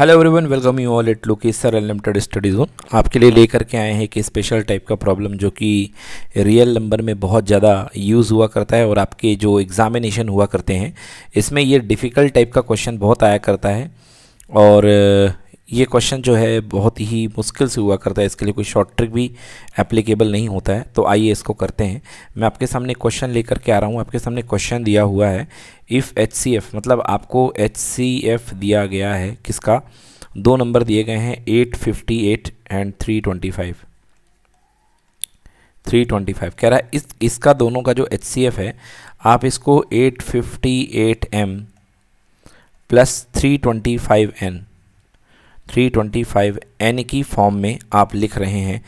hello everyone welcome you all it look sir unlimited study zone आपके लिए लेकर के आए हैं एक स्पेशल टाइप का प्रॉब्लम जो कि रियल नंबर में बहुत ज़्यादा यूज़ हुआ करता है और आपके जो एग्ज़ामिनेशन हुआ करते हैं इसमें ये डिफ़िकल्ट टाइप का क्वेश्चन बहुत आया करता है और ये क्वेश्चन जो है बहुत ही मुश्किल से हुआ करता है इसके लिए कोई शॉर्ट ट्रिक भी एप्लीकेबल नहीं होता है तो आइए इसको करते हैं मैं आपके सामने क्वेश्चन लेकर के आ रहा हूँ आपके सामने क्वेश्चन दिया हुआ है इफ़ एच मतलब आपको एच दिया गया है किसका दो नंबर दिए गए हैं eight fifty eight and three twenty five three twenty five कह रहा है इस इसका दोनों का जो एच है आप इसको eight fifty eight M plus three twenty five N 325 N की फॉर्म में आप लिख रहे हैं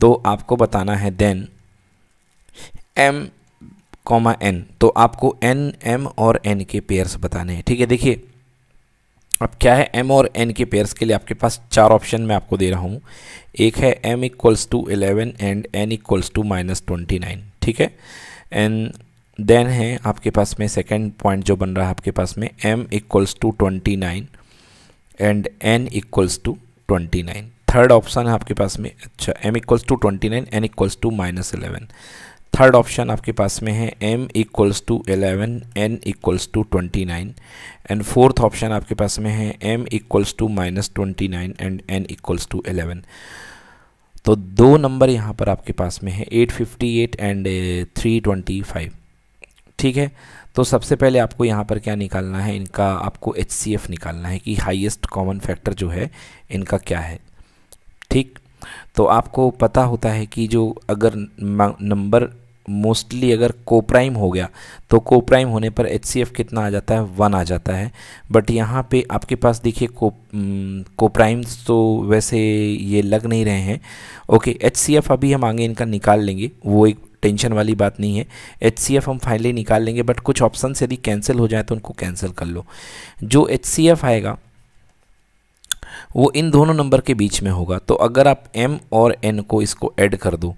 तो आपको बताना है देन एम कॉमा एन तो आपको एन एम और एन के पेयर्स बताने हैं ठीक है देखिए अब क्या है एम और एन के पेयर्स के लिए आपके पास चार ऑप्शन मैं आपको दे रहा हूँ एक है M equals to eleven and N equals to minus twenty nine ठीक है एंड देन है आपके पास में सेकंड पॉइंट जो बन रहा है आपके पास में M equals to twenty nine and N equals to twenty nine third option है आपके पास में अच्छा M equals to twenty nine N equals to minus eleven third option आपके पास में है m equals to eleven N equals to twenty nine and fourth option आपके पास में है m equals to minus twenty nine and n equals to eleven तो दो नंबर यहाँ पर आपके पास में है eight fifty eight and three twenty five ठीक है तो सबसे पहले आपको यहाँ पर क्या निकालना है इनका आपको एच निकालना है कि हाइएस्ट कॉमन फैक्टर जो है इनका क्या है ठीक तो आपको पता होता है कि जो अगर नंबर मोस्टली अगर कोप्राइम हो गया तो कोप्राइम होने पर एच कितना आ जाता है वन आ जाता है बट यहाँ पे आपके पास देखिए को कोप्राइम्स तो वैसे ये लग नहीं रहे हैं ओके एच अभी हम आगे इनका निकाल लेंगे वो एक टेंशन वाली बात नहीं है एच हम फाइनली निकाल लेंगे बट कुछ ऑप्शन यदि कैंसिल हो जाए तो उनको कैंसिल कर लो जो एच आएगा वो इन दोनों नंबर के बीच में होगा तो अगर आप m और n को इसको ऐड कर दो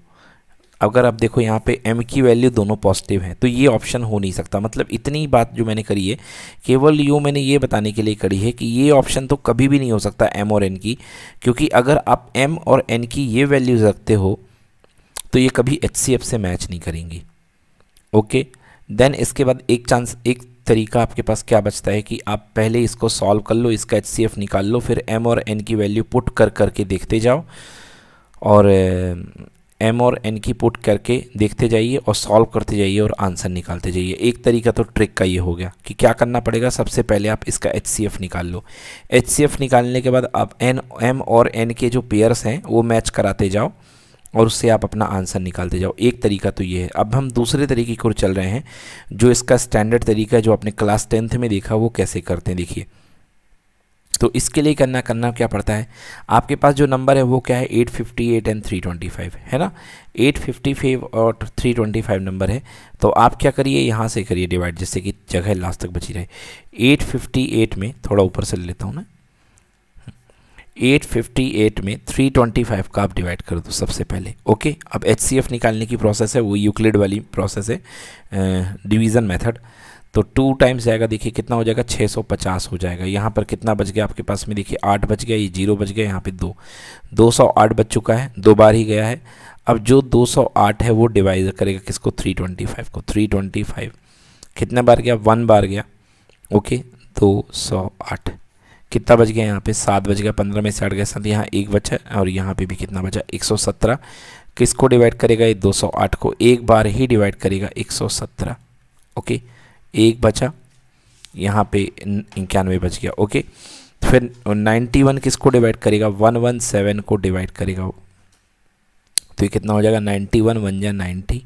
अगर आप देखो यहाँ पे m की वैल्यू दोनों पॉजिटिव है तो ये ऑप्शन हो नहीं सकता मतलब इतनी बात जो मैंने करी है केवल यू मैंने ये बताने के लिए करी है कि ये ऑप्शन तो कभी भी नहीं हो सकता m और n की क्योंकि अगर आप m और n की ये वैल्यूज़ रखते हो तो ये कभी एच से मैच नहीं करेंगी ओके देन इसके बाद एक चांस एक तरीका आपके पास क्या बचता है कि आप पहले इसको सॉल्व कर लो इसका एच निकाल लो फिर एम और एन की वैल्यू पुट कर करके देखते जाओ और एम और एन की पुट करके देखते जाइए और सॉल्व करते जाइए और आंसर निकालते जाइए एक तरीका तो ट्रिक का ये हो गया कि क्या करना पड़ेगा सबसे पहले आप इसका एच निकाल लो एच निकालने के बाद आप एन एम और एन के जो पेयर्स हैं वो मैच कराते जाओ और उससे आप अपना आंसर निकालते जाओ एक तरीका तो ये है अब हम दूसरे तरीके की ओर चल रहे हैं जो इसका स्टैंडर्ड तरीका है जो आपने क्लास टेंथ में देखा वो कैसे करते हैं देखिए तो इसके लिए करना करना क्या पड़ता है आपके पास जो नंबर है वो क्या है eight fifty eight and three twenty five है ना एट फिफ्टी फाइव और थ्री ट्वेंटी फाइव नंबर है तो आप क्या करिए यहाँ से करिए डिवाइड जिससे कि जगह लास्ट तक बची रहे एट फिफ्टी एट में थोड़ा ऊपर से लेता हूँ ना 858 में 325 का आप डिवाइड कर दो सबसे पहले ओके अब एच निकालने की प्रोसेस है वो यूक्लिड वाली प्रोसेस है डिवीज़न मेथड तो टू टाइम्स जाएगा देखिए कितना हो जाएगा 650 हो जाएगा यहाँ पर कितना बच गया आपके पास में देखिए आठ बच गया ये जीरो बच गया यहाँ पे दो 208 बच चुका है दो बार ही गया है अब जो 208 है वो डिवाइड करेगा किसको 325 को 325 कितना बार गया वन बार गया ओके 208 कितना बच गया यहाँ पे सात बज गया पंद्रह में से आठ गया साथ यहाँ एक बचा और यहाँ पे भी कितना बचा एक सौ सत्रह किसको डिवाइड करेगा ये दो सौ आठ को एक बार ही डिवाइड करेगा एक सौ सत्रह ओके एक बचा यहाँ पे इक्यानवे बच गया ओके फिर नाइन्टी वन किसको डिवाइड करेगा वन वन सेवन को डिवाइड करेगा वो तो ये कितना हो जाएगा नाइन्टी वन वन या नाइन्टी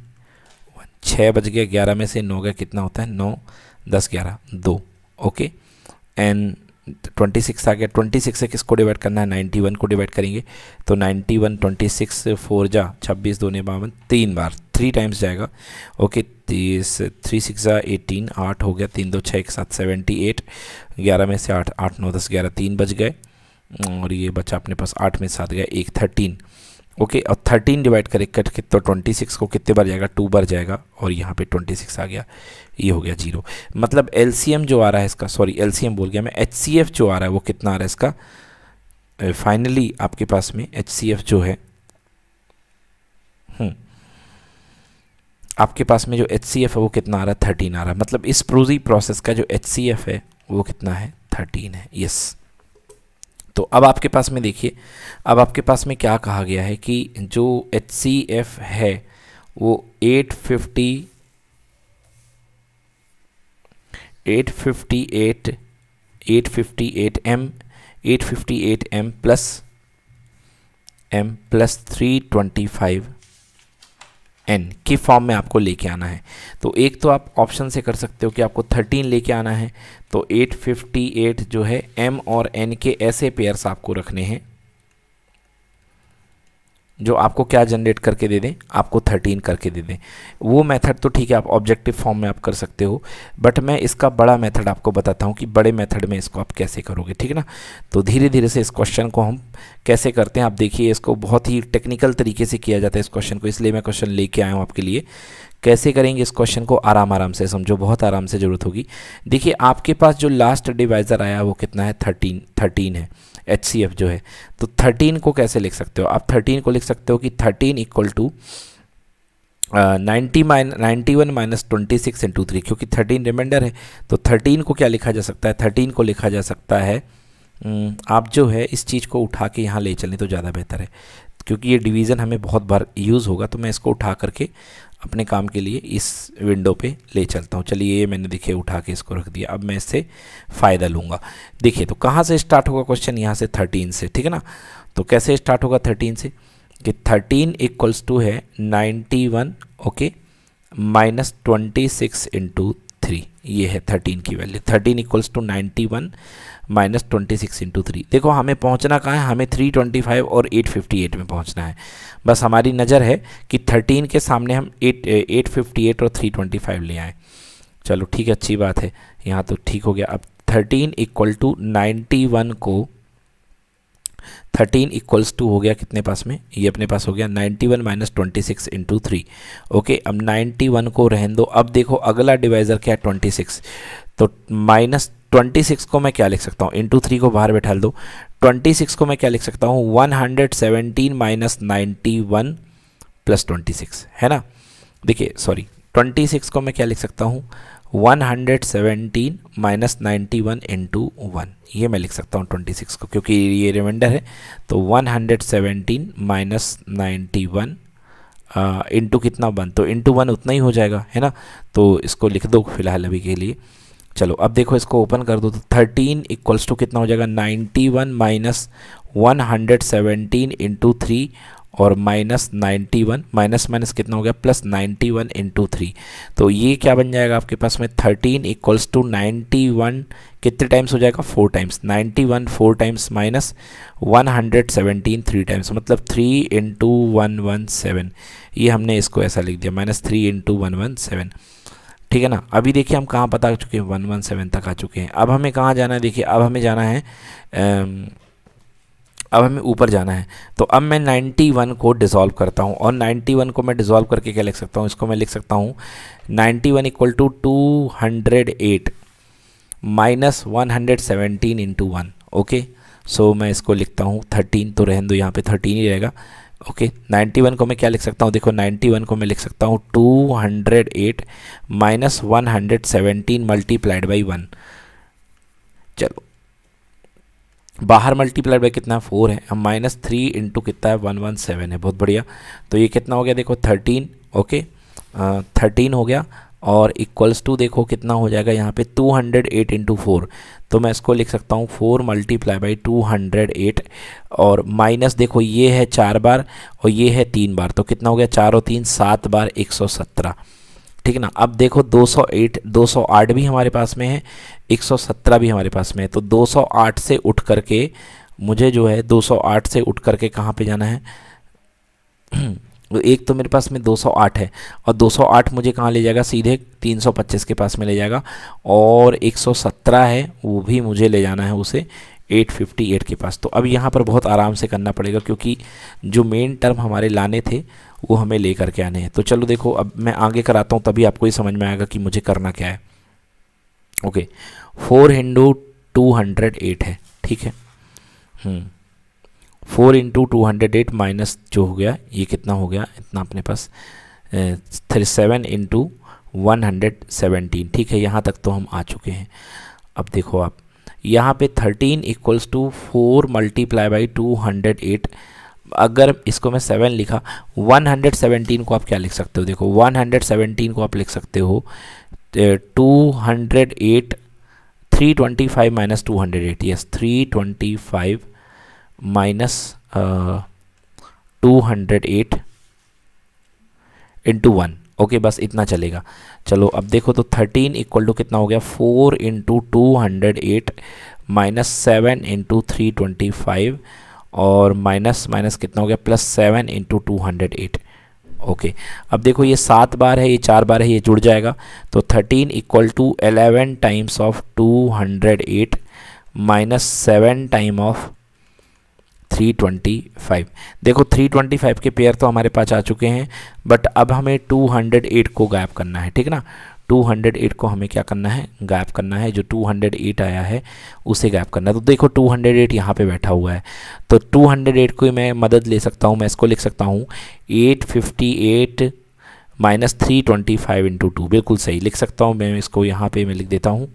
वन छः बज गया ग्यारह में से नौ गया कितना होता है नौ दस ग्यारह दो ओके एंड ट्वेंटी सिक्स आ गया ट्वेंटी सिक्स से किसको डिवाइड करना है नाइन्टी वन को डिवाइड करेंगे तो ninety one twenty six four जा छब्बीस दोने बावन तीन बार थ्री टाइम्स जाएगा ओके तीस थ्री सिक्स जा एटीन आठ हो गया तीन दो छः एक साथ सेवेंटी एट ग्यारह में से आठ आठ नौ दस ग्यारह तीन बज गए और ये बच्चा अपने पास आठ में साथ गया एक थर्टीन ओके और थर्टीन डिवाइड करे कट कर, तो ट्वेंटी सिक्स को कितने बार जाएगा टू बार जाएगा और यहाँ पे ट्वेंटी सिक्स आ गया ये हो गया जीरो मतलब एल जो आ रहा है इसका सॉरी एल बोल गया मैं एच जो आ रहा है वो कितना आ रहा है इसका फाइनली आपके पास में एच जो है हम्म, आपके पास में जो एच है वो कितना आ रहा है थर्टीन आ रहा है मतलब इस प्रोजी प्रोसेस का जो एच है वो कितना है थर्टीन है यस तो अब आपके पास में देखिए अब आपके पास में क्या कहा गया है कि जो एच सी एफ है वो 850 858 858 m 858 m plus M plus 325 N के फॉर्म में आपको लेके आना है तो एक तो आप ऑप्शन से कर सकते हो कि आपको थर्टीन लेके आना है तो एट फिफ्टी एट जो है एम और एन के ऐसे पेयर्स आपको रखने हैं जो आपको क्या जनरेट करके दे दें आपको थर्टीन करके दे दें वो मेथड तो ठीक है आप ऑब्जेक्टिव फॉर्म में आप कर सकते हो बट मैं इसका बड़ा मेथड आपको बताता हूँ कि बड़े मेथड में इसको आप कैसे करोगे ठीक है ना तो धीरे धीरे से इस क्वेश्चन को हम कैसे करते हैं आप देखिए इसको बहुत ही टेक्निकल तरीके से किया जाता है इस क्वेश्चन को इसलिए मैं क्वेश्चन लेके आया हूँ आपके लिए कैसे करेंगे इस क्वेश्चन को आराम आराम से समझो बहुत आराम से ज़रूरत होगी देखिए आपके पास जो लास्ट डिवाइज़र आया वो कितना है थर्टीन थर्टीन है एच जो है तो थर्टीन को कैसे लिख सकते हो आप थर्टीन को लिख सकते हो कि thirteen equal to ninety mine ninety one minus twenty six into three क्योंकि थर्टीन रिमाइंडर है तो थर्टीन को क्या लिखा जा सकता है थर्टीन को लिखा जा सकता है आप जो है इस चीज़ को उठा के यहाँ ले चलें तो ज़्यादा बेहतर है क्योंकि ये डिवीज़न हमें बहुत बार यूज़ होगा तो मैं इसको उठा करके अपने काम के लिए इस विंडो पे ले चलता हूँ चलिए ये मैंने देखिए उठा के इसको रख दिया अब मैं इससे फ़ायदा लूँगा देखिए तो कहाँ से स्टार्ट होगा क्वेश्चन यहाँ से थर्टीन से ठीक है ना तो कैसे स्टार्ट होगा थर्टीन से कि थर्टीन इक्वल्स टू है ninety one okay minus twenty six into three ये है थर्टीन की value thirteen equals to ninety one minus twenty six into three देखो हमें पहुंचना कहाँ है हमें थ्री ट्वेंटी फाइव और एट फिफ्टी एट में पहुंचना है बस हमारी नज़र है कि थर्टीन के सामने हम एट एट फिफ्टी एट और थ्री ट्वेंटी फाइव ले आएँ चलो ठीक है अच्छी बात है यहाँ तो ठीक हो गया अब thirteen equal to ninety one को थर्टीन इक्वल्स टू हो गया कितने पास में ये अपने पास हो गया ninety one minus twenty six into three okay अब नाइन्टी वन को रहन दो अब देखो अगला डिवाइज़र क्या है ट्वेंटी सिक्स तो माइनस ट्वेंटी सिक्स को मैं क्या लिख सकता हूँ इंटू थ्री को बाहर बैठा दो ट्वेंटी सिक्स को मैं क्या लिख सकता हूँ one hundred seventeen minus ninety one plus twenty six है ना देखिए सॉरी ट्वेंटी सिक्स को मैं क्या लिख सकता हूँ 117 minus ninety one into one ये मैं लिख सकता हूँ 26 को क्योंकि ये रिमाइंडर है तो 117 माइनस नाइन्टी वन इंटू कितना वन तो इंटू वन उतना ही हो जाएगा है ना तो इसको लिख दो फिलहाल अभी के लिए चलो अब देखो इसको ओपन कर दो तो थर्टीन इक्वल्स टू कितना हो जाएगा ninety one minus one hundred seventeen into three और minus ninety one minus minus कितना हो गया plus ninety one into three तो ये क्या बन जाएगा आपके पास में thirteen equals to ninety one कितने टाइम्स हो जाएगा four times ninety one four times minus one hundred seventeen three times मतलब three into one one seven ये हमने इसको ऐसा लिख दिया minus three into one one seven ठीक है ना अभी देखिए हम कहाँ पता चुके हैं वन वन सेवन तक आ चुके हैं अब हमें कहाँ जाना है देखिए अब हमें जाना है अब हमें ऊपर जाना है तो अब मैं वन को डिज़ोल्व करता हूँ और वन को मैं डिज़ोल्व करके क्या लिख सकता हूँ इसको मैं लिख सकता हूँ ninety one equal to two hundred eight minus one hundred seventeen into one okay so मैं इसको लिखता हूँ थर्टीन तो रहन दो यहाँ पे थर्टीन ही रहेगा ओके नाइन्टी वन को मैं क्या लिख सकता हूँ देखो नाइन्टी वन को मैं लिख सकता हूँ two hundred eight minus one hundred seventeen multiplied by one चलो बाहर मल्टीप्लाई बाई कितना है फोर है अब माइनस थ्री इंटू कितना है वन वन सेवन है बहुत बढ़िया तो ये कितना हो गया देखो थर्टीन ओके थर्टीन हो गया और इक्वल्स टू देखो कितना हो जाएगा यहाँ पे two hundred eight into four तो मैं इसको लिख सकता हूँ four multiply by two hundred eight और माइनस देखो ये है चार बार और ये है तीन बार तो कितना हो गया चार और तीन सात बार एक सौ सत्रह ठीक है ना अब देखो 208 208 भी हमारे पास में है 117 भी हमारे पास में है तो 208 से उठ करके मुझे जो है 208 से उठ करके कहाँ पे जाना है एक तो मेरे पास में 208 है और 208 मुझे कहाँ ले जाएगा सीधे 325 के पास में ले जाएगा और 117 है वो भी मुझे ले जाना है उसे 858 के पास तो अब यहाँ पर बहुत आराम से करना पड़ेगा क्योंकि जो मेन टर्म हमारे लाने थे वो हमें ले करके आने हैं तो चलो देखो अब मैं आगे कराता हूँ तभी आपको ये समझ में आएगा कि मुझे करना क्या है okay four into two hundred eight है ठीक है four into two hundred eight minus जो हो गया ये कितना हो गया इतना अपने पास three seven into one hundred seventeen ठीक है यहाँ तक तो हम आ चुके हैं अब देखो आप यहाँ पे thirteen equals to four multiply by two hundred eight अगर इसको मैं सेवन लिखा 117 को आप क्या लिख सकते हो देखो 117 को आप लिख सकते हो two hundred eight three twenty five minus two hundred eight yes three twenty five minus two hundred eight into one okay बस इतना चलेगा चलो अब देखो तो थर्टीन इक्वल टू कितना हो गया four into two hundred eight minus seven into three twenty five और माइनस माइनस कितना हो गया plus seven into two hundred eight okay अब देखो ये सात बार है ये चार बार है ये जुड़ जाएगा तो thirteen equal to eleven times of two hundred eight minus seven time of three twenty five देखो थ्री ट्वेंटी फाइव के पेयर तो हमारे पास आ चुके हैं बट अब हमें टू हंड्रेड एट को गायब करना है ठीक ना 208 को हमें क्या करना है गैप करना है जो 208 आया है उसे गैप करना है तो देखो 208 हंड्रेड यहाँ पर बैठा हुआ है तो 208 को मैं मदद ले सकता हूँ मैं इसको लिख सकता हूँ 858 minus three twenty five into two बिल्कुल सही लिख सकता हूँ मैं इसको यहाँ पे मैं लिख देता हूँ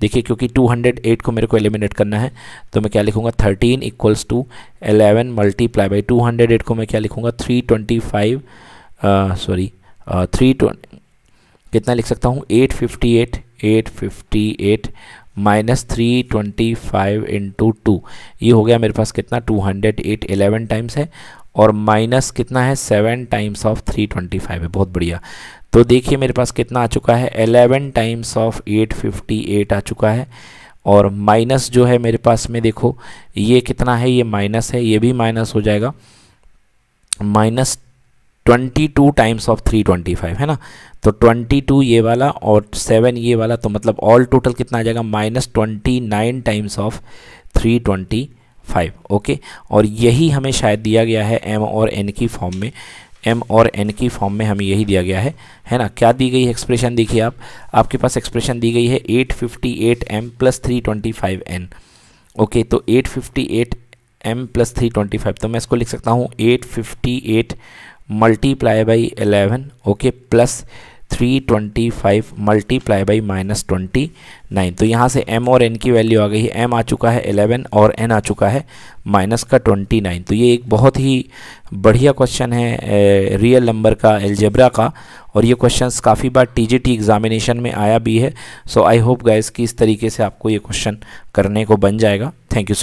देखिए क्योंकि 208 को मेरे को एलिमिनेट करना है तो मैं क्या लिखूँगा 13 equals to 11 multiply by two को मैं क्या लिखूँगा 325 सॉरी थ्री ट्वेंटी कितना लिख सकता हूँ eight fifty eight eight fifty eight minus three twenty five into two ये हो गया मेरे पास कितना two hundred eight eleven times है और माइनस कितना है seven times of three twenty five है बहुत बढ़िया तो देखिए मेरे पास कितना आ चुका है eleven times of eight fifty eight आ चुका है और माइनस जो है मेरे पास में देखो ये कितना है ये माइनस है ये भी माइनस हो जाएगा minus twenty two times of three twenty five है ना तो ट्वेंटी टू ये वाला और सेवन ये वाला तो मतलब ऑल टोटल कितना आ जाएगा minus twenty nine times of three twenty five okay और यही हमें शायद दिया गया है एम और एन की फॉर्म में एम और एन की फॉर्म में हमें यही दिया गया है है ना क्या दी गई एक्सप्रेशन देखिए आप आपके पास एक्सप्रेशन दी गई है eight fifty eight M plus three twenty five N okay तो eight fifty eight M plus three twenty five तो मैं इसको लिख सकता हूँ eight fifty eight multiply by eleven okay plus three twenty five multiply by minus twenty nine तो यहाँ से m और n की वैल्यू आ गई है m आ चुका है एलेवन और n आ चुका है माइनस का ट्वेंटी नाइन तो ये एक बहुत ही बढ़िया क्वेश्चन है रियल नंबर का एल्जेब्रा का और ये क्वेश्चन काफ़ी बार टी जी टी एग्ज़ामिनेशन में आया भी है सो आई होप गाइस कि इस तरीके से आपको ये क्वेश्चन करने को बन जाएगा थैंक यू